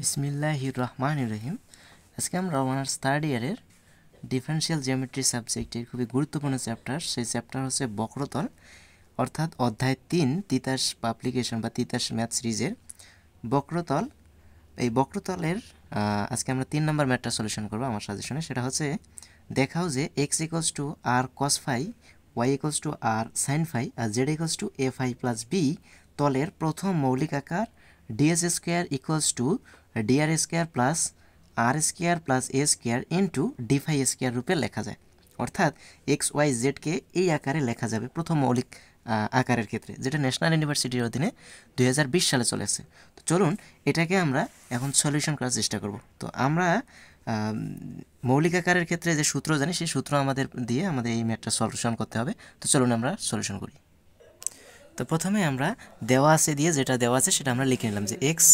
বিসমিল্লাহ রহমান রহিম আজকে আমরা ওনার থার্ড ইয়ারের ডিফারেন্সিয়াল জিওমেট্রি সাবজেক্টের খুবই গুরুত্বপূর্ণ চ্যাপ্টার সেই চ্যাপ্টার হচ্ছে বক্রতল অর্থাৎ অধ্যায় তিন তিতাস পাবলিকেশন বা তিতাস ম্যাথ সিরিজের বক্রতল এই বক্রতলের আজকে আমরা তিন নম্বর ম্যাথটা সলিউশন করবো আমার সাজেশনে সেটা হচ্ছে দেখাও যে x equals to r cos phi y equals to r sine phi আর z equals to a phi plus b তলের প্রথম মৌলিক আকার d s square equals to d r square plus r square plus a square into d phi square রূপে লেখা যায় অর্থাৎ x Y জেডকে এই আকারে লেখা যাবে প্রথম মৌলিক আকারের ক্ষেত্রে যেটা ন্যাশনাল ইউনিভার্সিটির অধীনে দুই সালে চলে আসছে তো চলুন এটাকে আমরা এখন সলিউশন করার চেষ্টা করব তো আমরা মৌলিক আকারের ক্ষেত্রে যে সূত্র জানি সেই সূত্র আমাদের দিয়ে আমাদের এই ম্যাটটা সলিউশন করতে হবে তো চলুন আমরা সলিউশন করি তো প্রথমে আমরা দেওয়া আছে দিয়ে যেটা দেওয়া আছে সেটা আমরা লিখে নিলাম যে x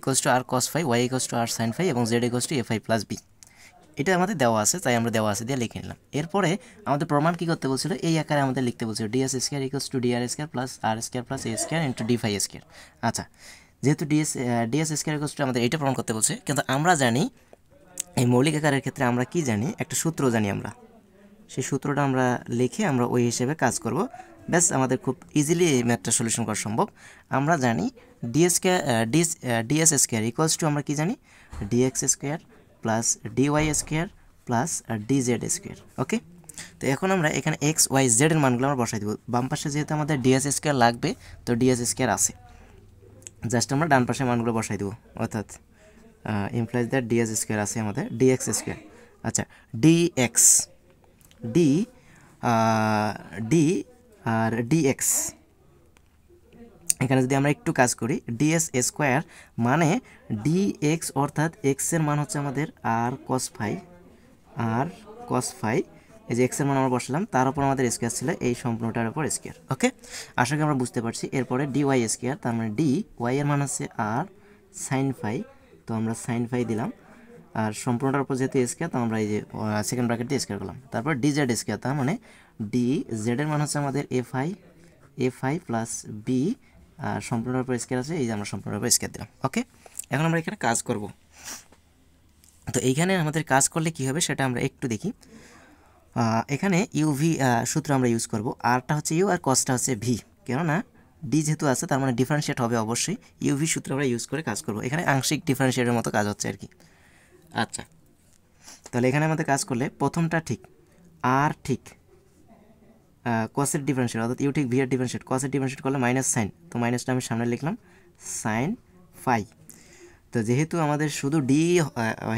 equals to r cos phi y equals to r sine phi এবং z equals to a phi plus b এটা আমাদের দেওয়া আছে তাই আমরা দেওয়া আছে দিয়ে লিখে নিলাম এরপরে আমাদের প্রমাণ কী করতে বলছিল এই আকারে আমাদের লিখতে বলছিল d s square equals to d r square plus r square plus a square into d phi square আচ্ছা যেহেতু d s d s square equals to আমাদের এটা প্রমাণ করতে বলছে কিন্তু আমরা জানি এই মৌলিক আকারের ক্ষেত্রে আমরা কি জানি একটা সূত্র জানি আমরা সেই সূত্রটা আমরা লিখে আমরা ওই হিসেবে কাজ করব ব্যাস আমাদের খুব ইজিলি এই ম্যাথটা সলিউশন করা সম্ভব আমরা জানি d s d s d s square equals to আমরা কি জানি d x square plus d y square plus d z square okay তো এখন আমরা এখানে এক্স ওয়াই জেডের মানগুলো আমরা বসাই দেবো বাম পাশে যেহেতু আমাদের ডিএস স্কোয়ার লাগবে তো ডিএস স্কোয়ার আছে জাস্ট আমরা ডান পাশে মানগুলো বসাই দেবো অর্থাৎ ইমপ্লাইজ দ্যাট ডিএস স্কোয়ার আছে আমাদের ডিএক্স স্কোয়ার আচ্ছা d x d d r d x এখানে যদি আমরা একটু কাজ করি ডিএস স্কোয়ার মানে ডিএক্স অর্থাৎ এক্সের মান হচ্ছে আমাদের আর কস ফাই আর কস ফাই এই যে এক্সের মান আমরা বসলাম তার উপর আমাদের স্কোয়ার ছিল এই সম্পূর্ণটার উপর স্কোয়ার ওকে আশা করি আমরা বুঝতে পারছি এরপরে ডি ওয়াই স্কোয়ার তার মানে ডি ওয়াই এর মান হচ্ছে আর সাইন ফাই তো আমরা সাইন ফাই দিলাম আর সম্পূর্ণটার উপর যেহেতু স্কোয়ার তো আমরা এই যে সেকেন্ড ব্র্যাকেট দিয়ে স্কোয়ার করলাম তারপর ডিজেড স্কোয়ার তার মানে ডি জেডের মান হচ্ছে আমাদের a phi a phi plus b আর সম্পূর্ণের উপর স্কেয়ার আছে এই যে আমরা সম্পূর্ণের উপর স্কেয়ার দিলাম ওকে এখন আমরা এখানে কাজ করব তো এইখানে আমাদের কাজ করলে কি হবে সেটা আমরা একটু দেখি এখানে ইউভি সূত্র আমরা ইউজ করব আরটা হচ্ছে ইউ আর কস্টটা হচ্ছে ভি কেননা ডি যেহেতু আছে তার মানে ডিফারেন্সিয়েট হবে অবশ্যই ইউভি সূত্র আমরা ইউজ করে কাজ করব এখানে আংশিক ডিফারেন্সিয়েটের মতো কাজ হচ্ছে আর কি আচ্ছা তাহলে এখানে আমাদের কাজ করলে প্রথমটা ঠিক আর ঠিক কসের ডিফারেন্সিয়েট অর্থাৎ ইউটিক ভিআর ডিফারেন্সিয়েট কসের ডিফারেন্সিয়েট করলে মাইনাস সাইন তো মাইনাসটা আমি সামনে লিখলাম সাইন ফাই তো যেহেতু আমাদের শুধু ডি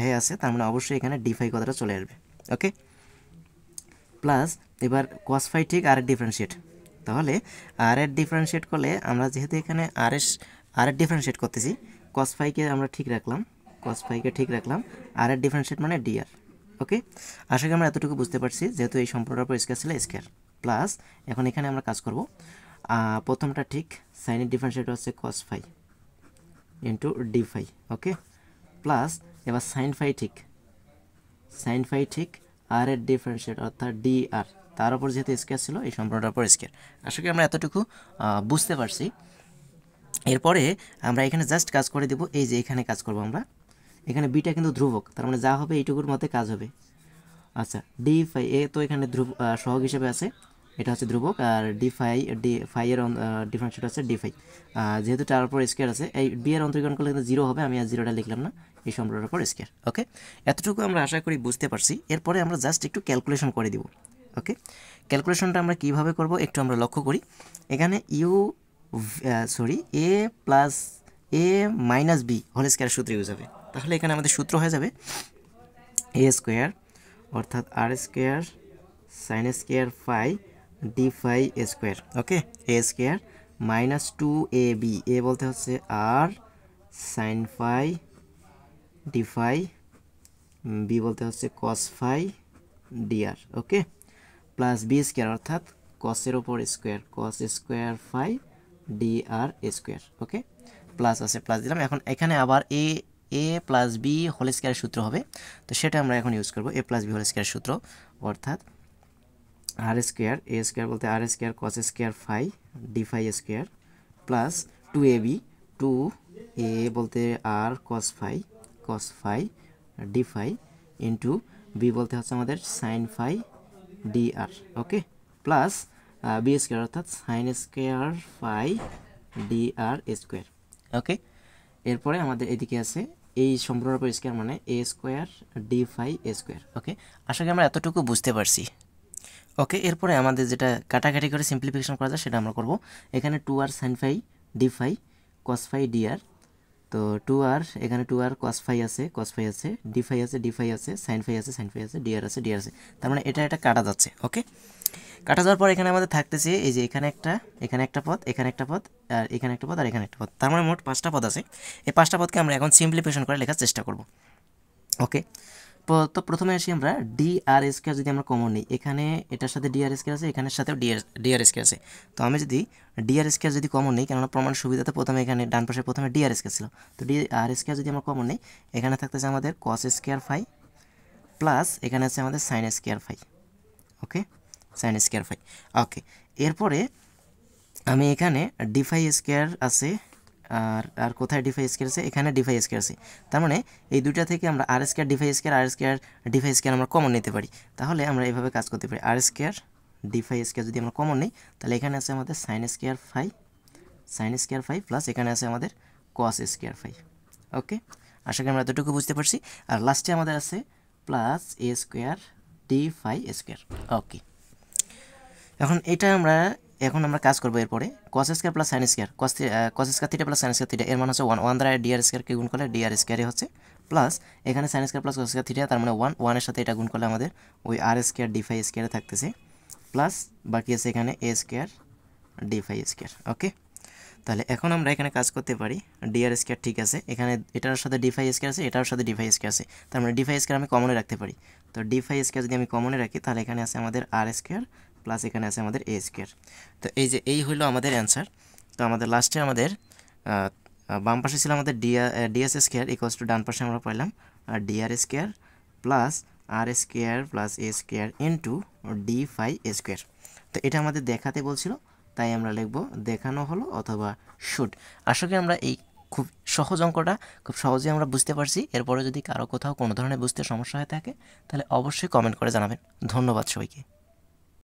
হয়ে আছে তার মানে অবশ্যই এখানে ডি ফাই কথাটা চলে আসবে ওকে প্লাস এবার কস ফাই ঠিক আর এর ডিফারেন্সিয়েট তাহলে আর এর ডিফারেন্সিয়েট করলে আমরা যেহেতু এখানে আর এস আর এর ডিফারেন্সিয়েট করতেছি কস ফাইকে আমরা ঠিক রাখলাম কস ফাইকে ঠিক রাখলাম আর এর ডিফারেন্সিয়েট মানে ডি আর ওকে আশা করি আমরা এতটুকু বুঝতে পারছি যেহেতু এই সম্পর্কটার উপর স্কোয়ার ছিল স্কেয়ার প্লাস এখন এখানে আমরা কাজ করব প্রথমটা ঠিক সাইনের ডিফারেন্সিয়েটর হচ্ছে cos phi into d phi okay plus এবার সাইন ফাই ঠিক সাইন ফাই ঠিক আর এর ডিফারেন্সিয়েট অর্থাৎ ডি আর তার উপর যেহেতু স্কেয়ার ছিল এই সম্পর্কটার উপর স্কেয়ার আশা করি আমরা এতটুকু বুঝতে পারছি এরপরে আমরা এখানে জাস্ট কাজ করে দেব এই যে এখানে কাজ করব আমরা এখানে বিটা কিন্তু ধ্রুবক তার মানে যা হবে এইটুকুর মধ্যে কাজ হবে আচ্ছা ডি ফাই এ তো এখানে ধ্রুব সহগ হিসেবে আছে এটা হচ্ছে ধ্রুবক আর d phi d difference differentiate আছে ডি ফাই যেহেতু টার উপর স্কেয়ার আছে এই বি এর অন্তরীকরণ করলে কিন্তু জিরো হবে আমি আর জিরোটা লিখলাম না এই সম্পর্কের উপর স্কেয়ার ওকে এতটুকু আমরা আশা করি বুঝতে পারছি এরপরে আমরা জাস্ট একটু ক্যালকুলেশন করে দিব ওকে ক্যালকুলেশনটা আমরা কীভাবে করব একটু আমরা লক্ষ্য করি এখানে u sorry a plus a minus b whole square সূত্র ইউজ হবে তাহলে এখানে আমাদের সূত্র হয়ে যাবে এ স্কোয়ার অর্থাৎ r square sine square phi d phi square okay a square minus two a b a বলতে হচ্ছে r sine phi d phi b বলতে হচ্ছে cos phi d r okay plus b square অর্থাৎ কসের ওপর square cos square phi d r square okay plus আছে plus দিলাম এখন এখানে আবার a a plus b whole square সূত্র হবে তো সেটা আমরা এখন ইউজ করব এ প্লাস বি হোল স্কোয়ার সূত্র অর্থাৎ আর স্কোয়ার এ স্কোয়ার বলতে r square cos square phi d phi square plus two a b two a বলতে r cos phi cos phi d phi into b বলতে হচ্ছে আমাদের sine phi d r okay plus b square অর্থাৎ sine square phi d r square okay এরপরে আমাদের এদিকে আছে এই সম্পূর্ণরূপে স্কোয়ার মানে a square d phi a square okay আশা করি আমরা এতটুকু বুঝতে পারছি ওকে এরপরে আমাদের যেটা কাটাকাটি করে সিম্পলিফিকেশন করা যায় সেটা আমরা করব এখানে two r sine phi d phi cos phi d r তো টু আর এখানে টু আর কস ফাই আছে কস ফাই আছে ডি ফাই আছে ডি ফাই আছে সাইন ফাই আছে সাইন ফাই আছে ডিআর আছে ডিআর আছে তার মানে এটা এটা কাটা যাচ্ছে ওকে কাটা যাওয়ার পর এখানে আমাদের থাকতেছে এই যে এখানে একটা এখানে একটা পথ এখানে একটা পথ আর এখানে একটা পথ আর এখানে একটা পথ তার মানে মোট পাঁচটা পদ আছে এই পাঁচটা পদকে আমরা এখন সিম্পলিফিকেশন করে লেখার চেষ্টা করব ওকে তো প্রথমে আসি আমরা ডিআরএস কে যদি আমরা কমন নিই এখানে এটার সাথে ডিআরএস কে আছে এখানের সাথেও ডিআরএস কে আছে তো আমি যদি ডিআরএস কে যদি কমন নিই কেননা প্রমাণ সুবিধাতে প্রথমে এখানে ডান পাশে প্রথমে ডিআরএস কে ছিল তো ডিআরএস কে যদি আমরা কমন নিই এখানে থাকতেছে আমাদের কস স্কোয়ার ফাই প্লাস এখানে আছে আমাদের sine square phi okay sine square phi okay এরপরে আমি এখানে ডিফাই স্কোয়ার আছে আর আর কোথায় ডিফাই স্কেয়ার আছে এখানে ডিফাই স্কেয়ার আছে তার মানে এই দুইটা থেকে আমরা r square d phi square r square d phi square আমরা কমন নিতে পারি তাহলে আমরা এইভাবে কাজ করতে পারি আর স্কেয়ার ডিফাই স্কেয়ার যদি আমরা কমন নিই তাহলে এখানে আছে আমাদের sine square phi sine square phi plus এখানে আছে আমাদের কস স্কেয়ার ফাই ওকে আশা করি আমরা এতটুকু বুঝতে পারছি আর লাস্টে আমাদের আছে plus a square d phi square okay এখন এটা আমরা এখন আমরা কাজ করবো এরপরে cos square plus sine square cos cos square theta plus sine square theta এর মানে হচ্ছে ওয়ান ওয়ান দ্বারা ডিআর স্কোয়ারকে গুণ করলে ডিআর স্কোয়ারে হচ্ছে প্লাস এখানে sine square plus cos square theta তার মানে ওয়ান ওয়ানের সাথে এটা গুণ করলে আমাদের ওই আর স্কোয়ার ডিফাই স্কোয়ারে থাকতেছে প্লাস বাকি আছে এখানে a square d phi square okay তাহলে এখন আমরা এখানে কাজ করতে পারি ডিআর স্কোয়ার ঠিক আছে এখানে এটার সাথে ডিফাই স্কোয়ার আছে এটার সাথে ডিফাই স্কোয়ার আছে তার মানে ডিফাই স্কোয়ার আমি কমনে রাখতে পারি তো ডিফাই স্কোয়ার যদি আমি কমনে রাখি তাহলে এখানে আছে আমাদের আর স্কোয়ার প্লাস এখানে আছে আমাদের এ স্কোয়ার তো এই যে এই হলো আমাদের অ্যান্সার তো আমাদের লাস্টে আমাদের বাম পাশে ছিল আমাদের ডিআ ডিএস স্কোয়ার ইকোয়াস টু ডান পাশে আমরা পাইলাম আর d r square plus r square plus a square into d phi square তো এটা আমাদের দেখাতে বলছিল তাই আমরা লিখব দেখানো হলো অথবা শুট আশা করি আমরা এই খুব সহজ অঙ্কটা খুব সহজে আমরা বুঝতে পারছি এরপরে যদি কারো কোথাও কোনো ধরনের বুঝতে সমস্যা হয়ে থাকে তাহলে অবশ্যই কমেন্ট করে জানাবেন ধন্যবাদ সবাইকে